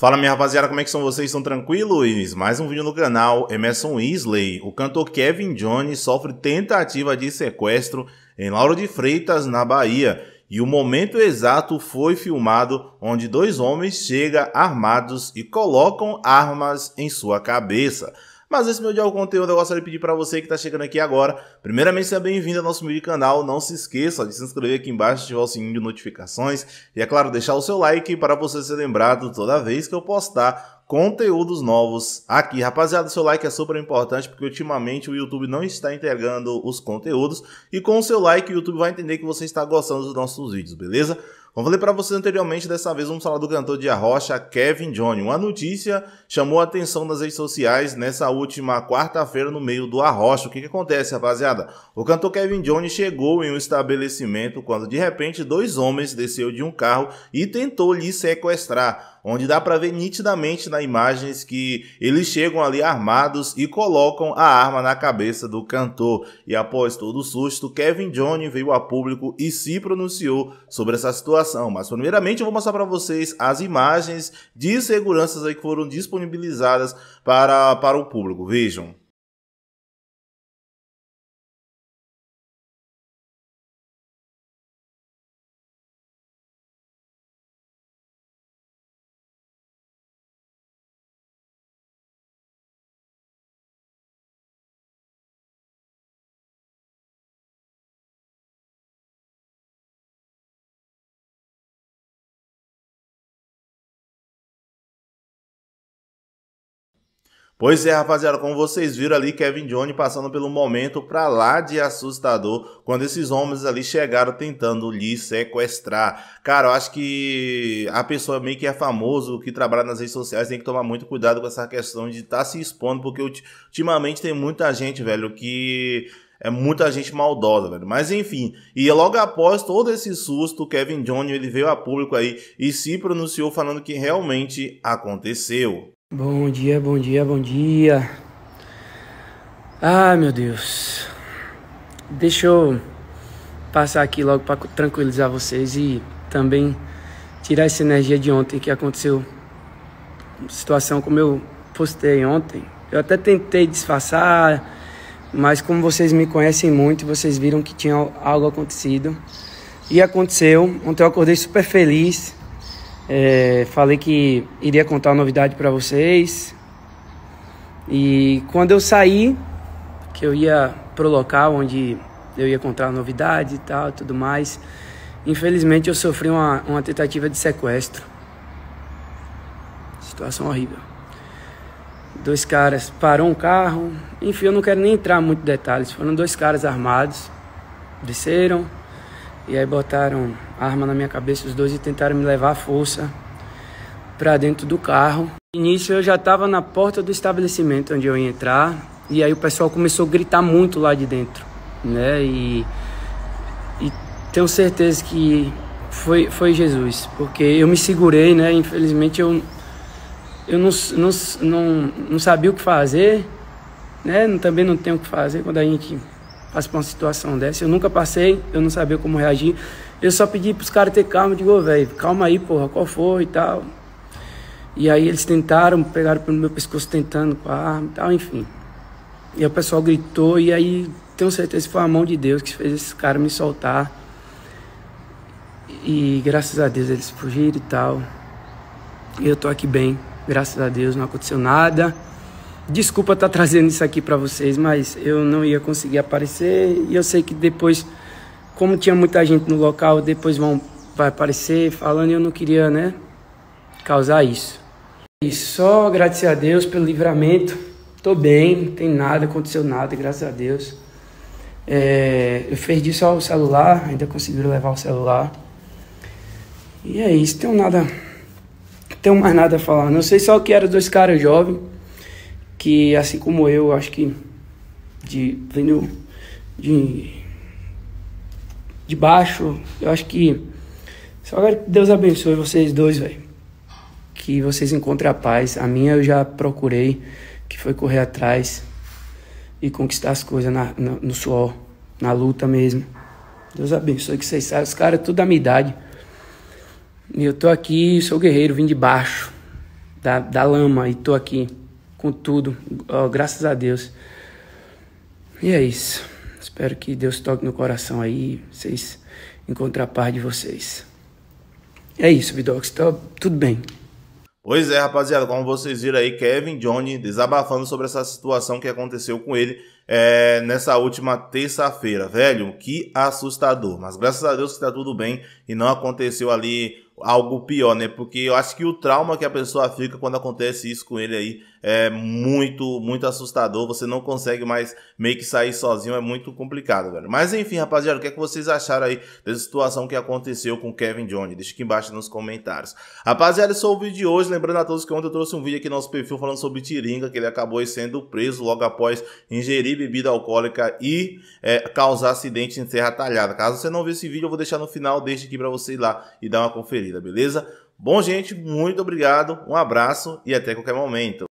Fala minha rapaziada, como é que são vocês? Estão tranquilos? Mais um vídeo no canal Emerson Weasley. O cantor Kevin Jones sofre tentativa de sequestro em Lauro de Freitas, na Bahia. E o momento exato foi filmado onde dois homens chegam armados e colocam armas em sua cabeça. Mas esse meu é o conteúdo eu gostaria de pedir para você que está chegando aqui agora. Primeiramente, seja bem-vindo ao nosso vídeo canal. Não se esqueça de se inscrever aqui embaixo, ativar o sininho de notificações e, é claro, deixar o seu like para você ser lembrado toda vez que eu postar conteúdos novos aqui. Rapaziada, seu like é super importante porque ultimamente o YouTube não está entregando os conteúdos e com o seu like o YouTube vai entender que você está gostando dos nossos vídeos, beleza? Como falei para vocês anteriormente, dessa vez vamos falar do cantor de arrocha Kevin Johnny. Uma notícia chamou a atenção das redes sociais nessa última quarta-feira no meio do arrocha. O que, que acontece, rapaziada? O cantor Kevin Johnny chegou em um estabelecimento quando de repente dois homens desceu de um carro e tentou lhe sequestrar. Onde dá para ver nitidamente nas imagens que eles chegam ali armados e colocam a arma na cabeça do cantor. E após todo o susto, Kevin Johnny veio a público e se pronunciou sobre essa situação mas primeiramente eu vou mostrar para vocês as imagens de seguranças aí que foram disponibilizadas para, para o público. Vejam. Pois é, rapaziada, como vocês viram ali, Kevin Johnny passando pelo momento pra lá de assustador, quando esses homens ali chegaram tentando lhe sequestrar. Cara, eu acho que a pessoa meio que é famoso, que trabalha nas redes sociais, tem que tomar muito cuidado com essa questão de estar tá se expondo, porque ultimamente tem muita gente, velho, que é muita gente maldosa, velho. Mas enfim, e logo após todo esse susto, Kevin Johnny ele veio a público aí e se pronunciou falando que realmente aconteceu. Bom dia, bom dia, bom dia. Ah, meu Deus. Deixa eu passar aqui logo para tranquilizar vocês e também tirar essa energia de ontem que aconteceu. Situação como eu postei ontem. Eu até tentei disfarçar, mas como vocês me conhecem muito, vocês viram que tinha algo acontecido. E aconteceu. Ontem eu acordei super feliz é, falei que iria contar uma novidade para vocês. E quando eu saí, que eu ia pro local onde eu ia contar a novidade e tal, tudo mais, infelizmente eu sofri uma, uma tentativa de sequestro. Situação horrível. Dois caras parou um carro. Enfim, eu não quero nem entrar muito detalhes. Foram dois caras armados. Desceram, e aí botaram arma na minha cabeça os dois e tentaram me levar à força para dentro do carro. No início eu já estava na porta do estabelecimento onde eu ia entrar e aí o pessoal começou a gritar muito lá de dentro, né? E, e tenho certeza que foi, foi Jesus, porque eu me segurei, né? Infelizmente eu, eu não, não, não, não sabia o que fazer, né? Também não tenho o que fazer quando a gente passo por uma situação dessa. Eu nunca passei, eu não sabia como reagir. Eu só pedi para os caras ter calma, digo, velho, calma aí, porra, qual foi e tal. E aí eles tentaram, pegaram pelo meu pescoço tentando com a arma e tal, enfim. E o pessoal gritou, e aí tenho certeza que foi a mão de Deus que fez esses caras me soltar. E graças a Deus eles fugiram e tal. E eu tô aqui bem, graças a Deus, não aconteceu nada. Desculpa estar tá trazendo isso aqui para vocês, mas eu não ia conseguir aparecer e eu sei que depois, como tinha muita gente no local, depois vão vai aparecer falando e eu não queria, né, causar isso. E só agradecer a Deus pelo livramento. Tô bem, não tem nada, aconteceu nada, graças a Deus. É, eu perdi só o celular, ainda consegui levar o celular. E é isso, tenho nada, não tenho mais nada a falar. Não sei só que eram dois caras jovens que assim como eu, acho que de vindo de de baixo, eu acho que só que Deus abençoe vocês dois, velho. Que vocês encontrem a paz. A minha eu já procurei, que foi correr atrás e conquistar as coisas na, na, no suor, na luta mesmo. Deus abençoe que vocês saiam. Os caras, é tudo da minha idade. E eu tô aqui, sou guerreiro, vim de baixo, da, da lama, e tô aqui com tudo, graças a Deus. E é isso. Espero que Deus toque no coração aí, vocês encontrar a paz de vocês. É isso, Vidox, tá tudo bem. Pois é, rapaziada, como vocês viram aí, Kevin Johnny desabafando sobre essa situação que aconteceu com ele é, nessa última terça-feira. Velho, que assustador. Mas graças a Deus que tá tudo bem e não aconteceu ali algo pior, né? Porque eu acho que o trauma que a pessoa fica quando acontece isso com ele aí é muito, muito assustador. Você não consegue mais meio que sair sozinho, é muito complicado, velho. Mas enfim, rapaziada, o que é que vocês acharam aí dessa situação que aconteceu com Kevin Johnny? Deixa aqui embaixo nos comentários. Rapaziada, esse é o vídeo de hoje. Lembrando a todos que ontem eu trouxe um vídeo aqui no nosso perfil falando sobre Tiringa, que ele acabou sendo preso logo após ingerir bebida alcoólica e é, causar acidente em Serra Talhada. Caso você não viu esse vídeo, eu vou deixar no final, deixa aqui pra você ir lá e dar uma conferida beleza? Bom, gente, muito obrigado, um abraço e até qualquer momento.